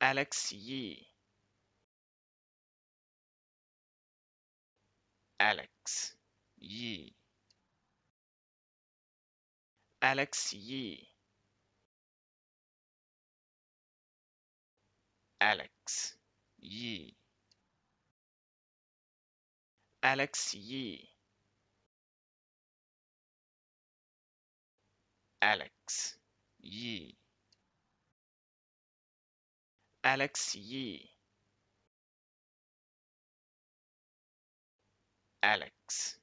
Alex Yee. Alex Yee. Alex Yee. Alex Yee. Alex Yee. Alex Yee. Alex Yee. Alex.